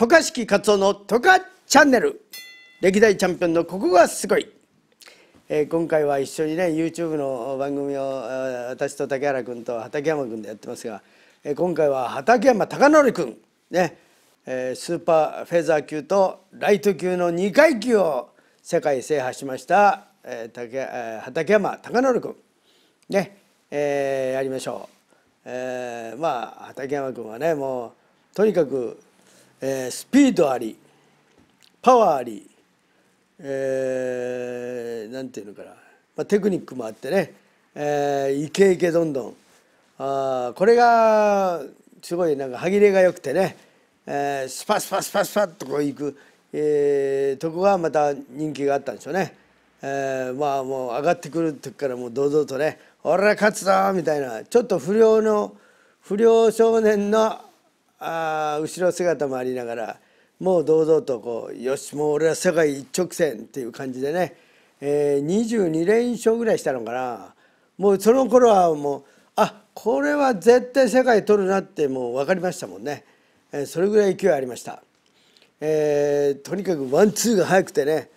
渡嘉敷勝夫の渡嘉チャンネル歴代チャンピオンのここがすごい、えー、今回は一緒にね YouTube の番組を私と竹原君と畠山君でやってますが、えー、今回は畠山貴則君ね、えー、スーパーフェザー級とライト級の2階級を世界制覇しました、えー竹えー、畠山貴則君ね、えー、やりましょう。えー、まあ畠山君はねもうとにかくえー、スピードありパワーあり、えー、なんていうのかな、まあ、テクニックもあってね、えー、イケイケどんどんあこれがすごいなんか歯切れが良くてね、えー、スパスパスパスパッとこういく、えー、とこがまた人気があったんでしょうね。えー、まあもう上がってくる時からもう堂々とね「俺は勝つぞ!」みたいなちょっと不良の不良少年のあ後ろ姿もありながらもう堂々とこうよしもう俺は世界一直線っていう感じでね、えー、22連勝ぐらいしたのかなもうその頃はもうあこれは絶対世界取るなってもう分かりましたもんね、えー、それぐらい勢いありました、えー、とにかくワンツーが速くてね、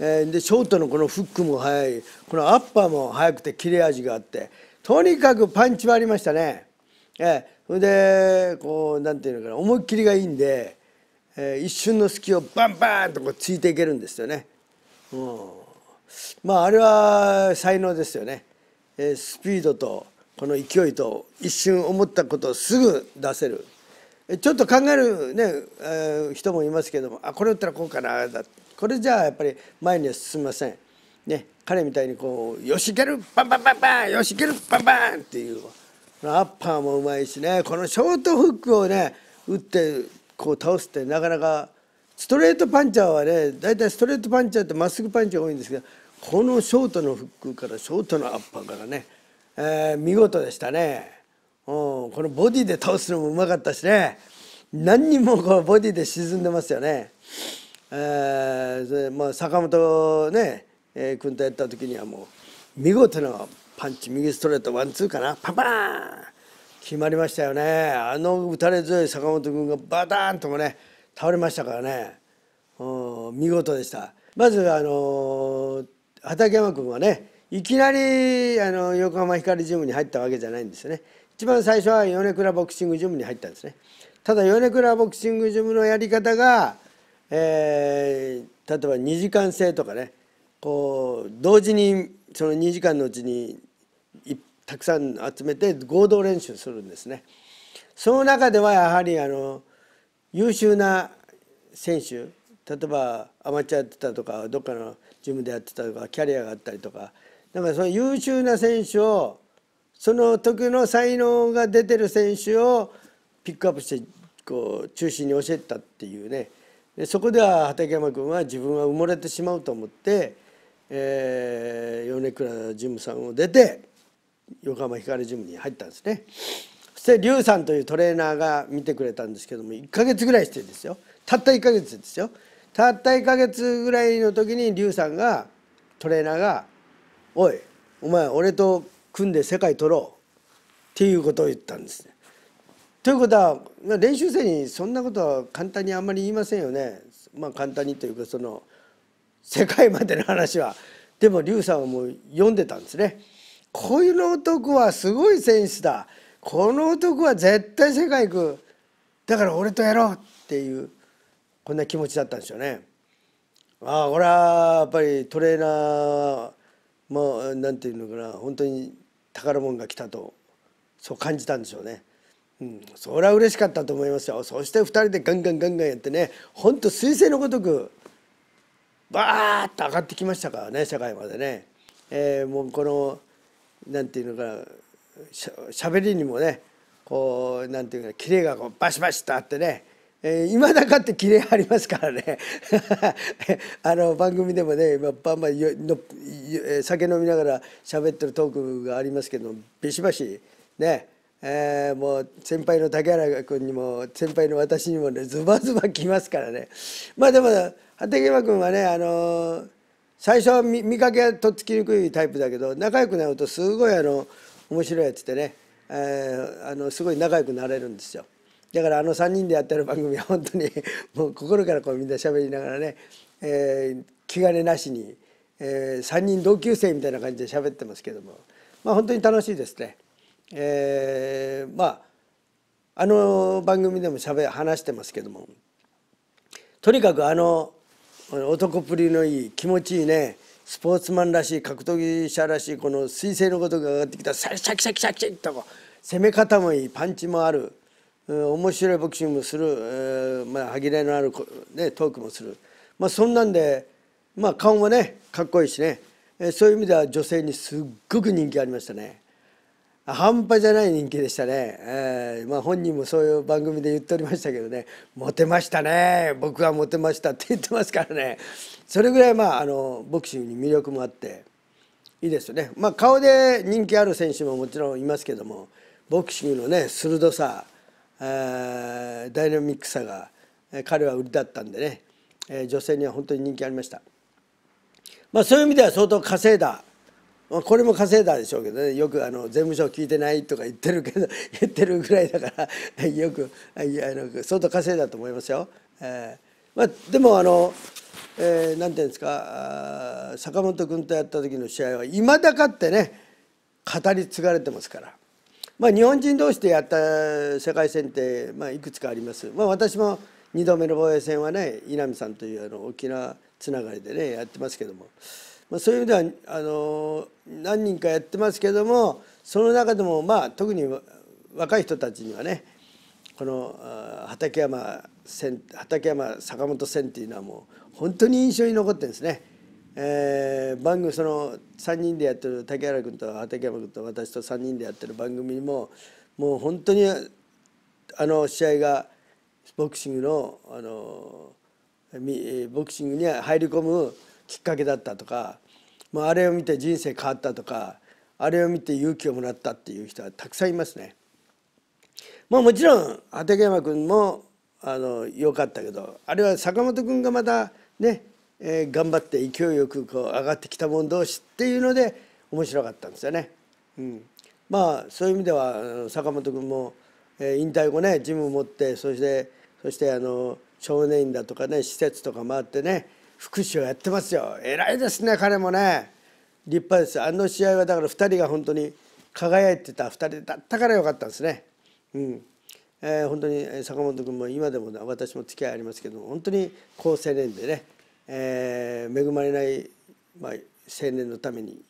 えー、でショートのこのフックも速いこのアッパーも速くて切れ味があってとにかくパンチはありましたねえそれでこう何て言うのかな思いっきりがいいんで、え一瞬の隙をバンバンとこうついていけるんですよね。うん、まああれは才能ですよね。えスピードとこの勢いと一瞬思ったことをすぐ出せる。ちょっと考えるね、え人もいますけどもあこれ打ったらこうかなだこれじゃあやっぱり前には進みません。ね、彼みたいにこう「よしいけるバンバンバンバンよしいけるバンバン」っていう。アッパーもうまいしねこのショートフックをね打ってこう倒すってなかなかストレートパンチャーはね大体ストレートパンチャーってまっすぐパンチが多いんですけどこのショートのフックからショートのアッパーからね、えー、見事でしたね、うん、このボディで倒すのもうまかったしね何にもこうボディで沈んでますよね。えーそれまあ、坂本ね、えー、君とやった時にはもう見事なパンチ右ストレートワンツーかなパンパン決まりましたよねあの打たれ強い坂本君がバターンともね倒れましたからね、うん、見事でしたまずあの畠山君はねいきなりあの横浜光ジムに入ったわけじゃないんですよね一番最初は米倉ボクシングジムに入ったんですねただ米倉ボクシングジムのやり方が、えー、例えば2時間制とかねこう同時にその2時間のうちにたくさん集めて合同練習するんですね。その中ではやはりあの優秀な選手例えばアマチュアやってたとかどっかのジムでやってたとかキャリアがあったりとかだからその優秀な選手をその時の才能が出てる選手をピックアップしてこう中心に教えたっていうねでそこでは畠山君は自分は埋もれてしまうと思って、えー、米倉ジムさんを出て。横浜光ジムに入ったんですねそして劉さんというトレーナーが見てくれたんですけども1ヶ月ぐらいしてですよたった1ヶ月ですよたった1ヶ月ぐらいの時に龍さんがトレーナーが「おいお前俺と組んで世界取ろう」っていうことを言ったんですね。ということは練習生にそんなことは簡単にあんまり言いませんよね。まあ、簡単にというかその世界までの話はでも龍さんはもう読んでたんですね。この男はすごい選手だこの男は絶対世界行くだから俺とやろうっていうこんな気持ちだったんでしょうね。ああこれはやっぱりトレーナーもうなんていうのかな本当に宝物が来たとそう感じたんでしょうね。うん、それは嬉しかったと思いますよそして2人でガンガンガンガンやってねほんと彗星のごとくバーッと上がってきましたからね社会までね、えー、もうこのなんていうのかしゃしゃべりにもねこうなんていうかキレがこうバシバシとあってねいま、えー、だかってキレありますからね あの番組でもねばバンバンの酒飲みながら喋ってるトークがありますけどビシバシねえー、もう先輩の竹原君にも先輩の私にもねズバズバきますからねまあでも畠山君はねあのー最初は見かけはとっつきにくいタイプだけど仲良くなるとすごいあの面白いやつでね、えー、あのすごい仲良くなれるんですよ。だからあの3人でやってる番組は本当に もう心からこうみんな喋りながらね、えー、気兼ねなしに、えー、3人同級生みたいな感じで喋ってますけども、まあ、本当に楽しいですね。えー、まああの番組でも喋話してますけどもとにかくあの男っぷりのいい気持ちいいねスポーツマンらしい格闘技者らしいこの彗星のことが上がってきたシャキシャキシャキシャキシャキと攻め方もいいパンチもある、うん、面白いボクシングもする、えー、まあ、歯切れのある、ね、トークもする、まあ、そんなんで、まあ、顔もねかっこいいしね、えー、そういう意味では女性にすっごく人気ありましたね。半端じゃない人気でしたね、えーまあ、本人もそういう番組で言っておりましたけどね「モテましたね僕はモテました」って言ってますからねそれぐらい、まあ、あのボクシングに魅力もあっていいですよね、まあ、顔で人気ある選手ももちろんいますけどもボクシングのね鋭さ、えー、ダイナミックさが彼は売りだったんでね、えー、女性には本当に人気ありました、まあ、そういう意味では相当稼いだこれも稼いだでしょうけどねよくあの税務署聞いてないとか言ってるけど 言ってるぐらいだから よくあの相当稼いだと思いますよ。えーまあ、でもあの、えー、て言うんですか坂本君とやった時の試合はいまだかってね語り継がれてますから、まあ、日本人同士でやった世界戦って、まあ、いくつかあります。まあ、私も2度目の防衛戦はね稲見さんというあの沖縄つながりでねやってますけども。まあ、そういう意味ではあの何人かやってますけどもその中でもまあ特に若い人たちにはねこの畠山畠山坂本線っていうのはもう本当に印象に残ってるんですね。えー、番組その3人でやってる竹原君と畠山君と私と3人でやってる番組にももう本当にあの試合がボクシングのあのボクシングに入り込むきっかけだったとか、まあ、あれを見て人生変わったとかあれを見て勇気をもらったっていう人はたくさんいますね。まあ、もちろん畠山君もあの良かったけどあれは坂本君がまたね、えー、頑張って勢いよくこう上がってきた者同士っていうので面白かったんですよね。うん、まあそういう意味では坂本君も、えー、引退後ねジムを持ってそしてそしてあの少年院だとかね施設とか回ってね福祉をやってますよ偉いですね彼もね立派ですあの試合はだから2人が本当に輝いてた2人だったから良かったんですね。うんえー、本当に坂本君も今でも私も付き合いありますけど本当に好青年でね、えー、恵まれない、まあ、青年のために、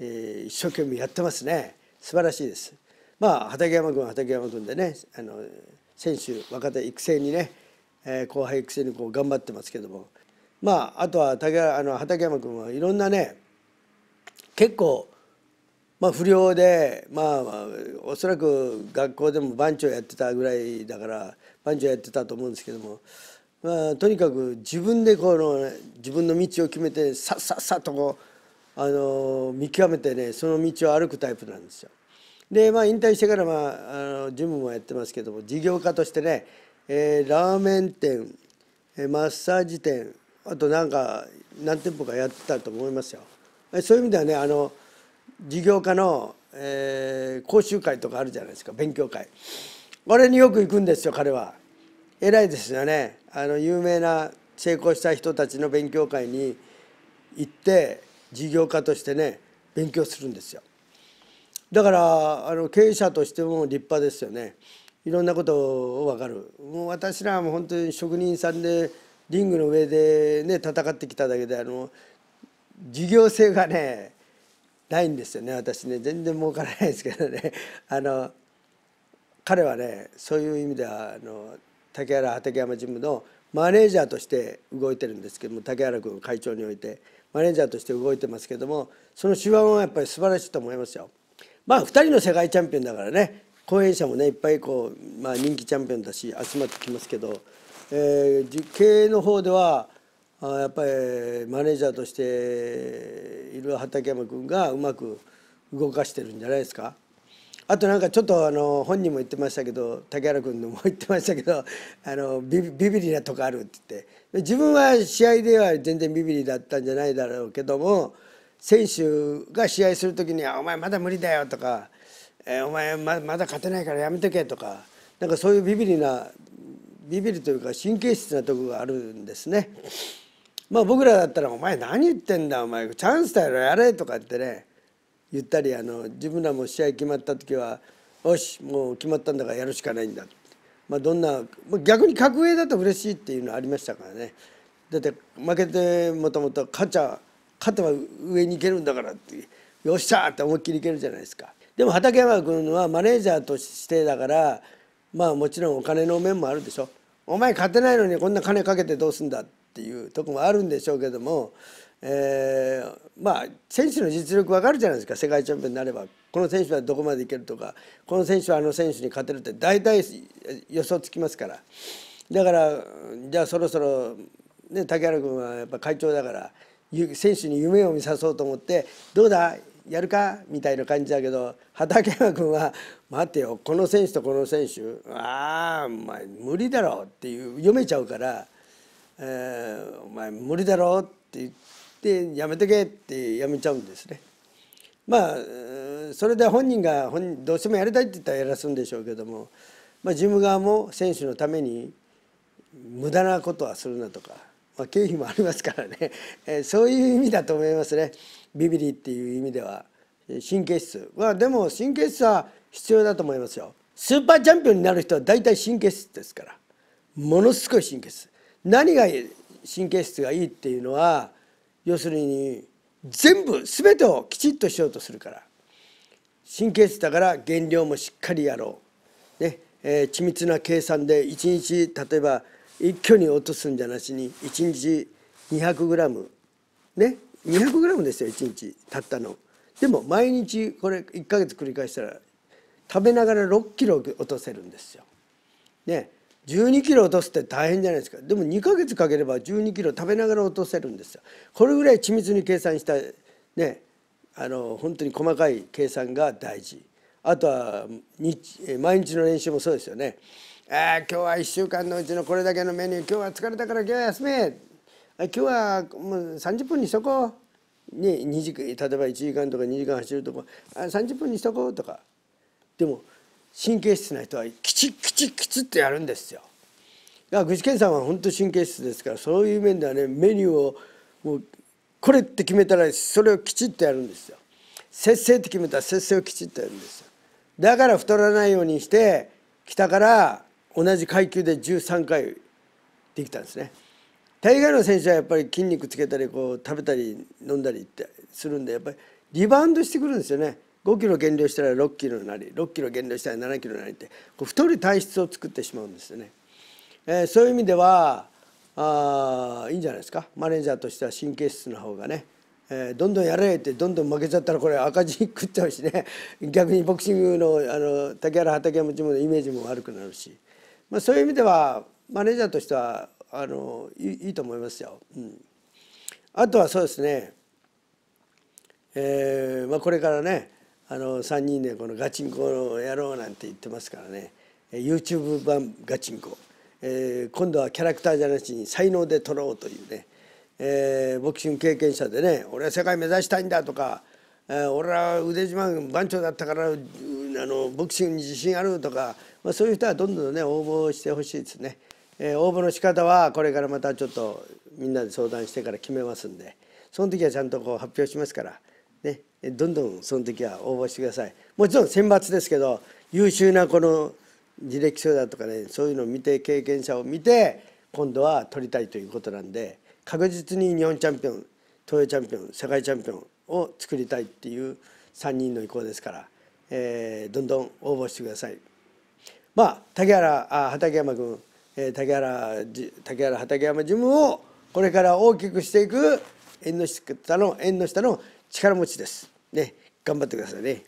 えー、一生懸命やってますね素晴らしいです。まあ畠山君は畠山君でねあの選手若手育成にね、えー、後輩育成にこう頑張ってますけどもまああとは竹あの畠山君はいろんなね結構、まあ、不良でまあおそらく学校でも番長やってたぐらいだから番長やってたと思うんですけども。まあ、とにかく自分でこの自分の道を決めてさっさっさとこう、あの見極めてねその道を歩くタイプなんですよ。でまあ引退してから、まあ、あのジムもやってますけども事業家としてね、えー、ラーメン店マッサージ店あとなんか何店舗かやってたと思いますよ。そういう意味ではねあの事業家の、えー、講習会とかあるじゃないですか勉強会あれによく行くんですよ彼は偉いですよねあの有名な成功した人たちの勉強会に行って事業家としてね勉強するんですよだからあの経営者としても立派ですよねいろんなことを分かるもう私らも本当に職人さんでリングの上でね戦ってきただけであの事業性がねないんですよね私ね全然儲からないですけどね あの彼はねそういう意味ではあの竹原畠山ジムのマネージャーとして動いてるんですけども竹原君会長においてマネージャーとして動いてますけどもその手腕はやっぱり素晴らしいと思いますよ。まあ2人の世界チャンピオンだからね後援者もねいっぱいこう、まあ、人気チャンピオンだし集まってきますけどえー、経営の方ではあやっぱりマネージャーとしている畠山君がうまく動かしてるんじゃないですか。あとなんかちょっとあの本人も言ってましたけど竹原君も言ってましたけどあのビビリなとこあるって言って自分は試合では全然ビビリだったんじゃないだろうけども選手が試合する時には「お前まだ無理だよ」とか「えお前ままだ勝てないからやめとけ」とかなんかそういうビビリなビビるというか神経質なとこがあるんですね。まあ僕らだったら「お前何言ってんだお前チャンスだよやれ」とかってね言ったりあの自分らも試合決まった時は「よしもう決まったんだからやるしかないんだ」まあどんな逆に格上だと嬉しいっていうのはありましたからねだって負けてもともと勝ちゃ勝てば上に行けるんだからってよっしゃーって思いっきりいけるじゃないですか。でも畠山君はマネージャーとしてだからまあもちろんお金の面もあるでしょお前勝てないのにこんな金かけてどうすんだっていうとこもあるんでしょうけども、えー、まあ選手の実力わかるじゃないですか世界チャンピオンになればこの選手はどこまでいけるとかこの選手はあの選手に勝てるって大体予想つきますからだからじゃあそろそろ、ね、竹原君はやっぱ会長だから選手に夢を見さそうと思って「どうだやるか?」みたいな感じだけど畠山君は待てよこの選手とこの選手ああお前無理だろっていう読めちゃうから、えー、お前無理だろって言ってやめとけってやめちゃうんですね。まあそれで本人が本人どうしてもやりたいって言ったらやらすんでしょうけども、まあ、ジム側も選手のために無駄なことはするなとか、まあ、経費もありますからね、えそういう意味だと思いますねビビリっていう意味では。神経質はでも神経質は必要だと思いますよスーパーチャンピオンになる人は大体神経質ですからものすごい神経質何が神経質がいいっていうのは要するに全部全てをきちっとしようとするから神経質だから減量もしっかりやろう、ねえー、緻密な計算で1日例えば一挙に落とすんじゃなしに1日 200g ね 200g ですよ1日たったのでも毎日これ1ヶ月繰り返したら食べながら6キロ落とせるんですよ。ね12キロ落とすって大変じゃないですかでも2ヶ月かければ12キロ食べながら落とせるんですよ。これぐらい緻密に計算したねあの本当に細かい計算が大事。あとは日毎日の練習もそうですよね。あ今日は1週間のうちのこれだけのメニュー今日は疲れたから今日は休め今日はもう30分にしとこうね、2時例えば1時間とか2時間走るとかあ30分にしとこうとかでも神経質な人はきちっきちっきちってやるんですよ。だから具志堅さんは本当神経質ですからそういう面ではねメニューをもうこれって決めたらそれをきちっとやるんですよ。節制って決めたら節制をきちっとやるんですよ。だから太らないようにしてたから同じ階級で13回できたんですね。大概の選手はやっぱり筋肉つけたりこう食べたり飲んだりってするんでやっぱりリバウンドしてくるんですよね5キロ減量したら6キロになり6キロ減量したら7キロになりってこう太る体質を作ってしまうんですよね、えー、そういう意味ではあいいんじゃないですかマネージャーとしては神経質な方がね、えー、どんどんやれってどんどん負けちゃったらこれ赤字食っちゃうしね 逆にボクシングのあの竹原畠山チームのイメージも悪くなるし、まあ、そういう意味ではマネージャーとしてはあのいいと思いますよ。うん、あとはそうですね、えーまあ、これからねあの3人でこのガチンコをやろうなんて言ってますからね YouTube 版ガチンコ、えー、今度はキャラクターじゃなしに才能で取ろうというね、えー、ボクシング経験者でね俺は世界目指したいんだとか、え俺は腕自慢番長だったからあのボクシングに自信あるとか、まあ、そういう人はどんどんね応募してほしいですね。えー、応募の仕方はこれからまたちょっとみんなで相談してから決めますんでその時はちゃんとこう発表しますから、ね、どんどんその時は応募してくださいもちろん選抜ですけど優秀なこの履歴書だとかねそういうのを見て経験者を見て今度は取りたいということなんで確実に日本チャンピオン東洋チャンピオン世界チャンピオンを作りたいっていう3人の意向ですから、えー、どんどん応募してください。まあ、竹原あ畠山君竹原竹原畠山事務をこれから大きくしていく縁の下の縁の下の力持ちです。ね、頑張ってくださいね。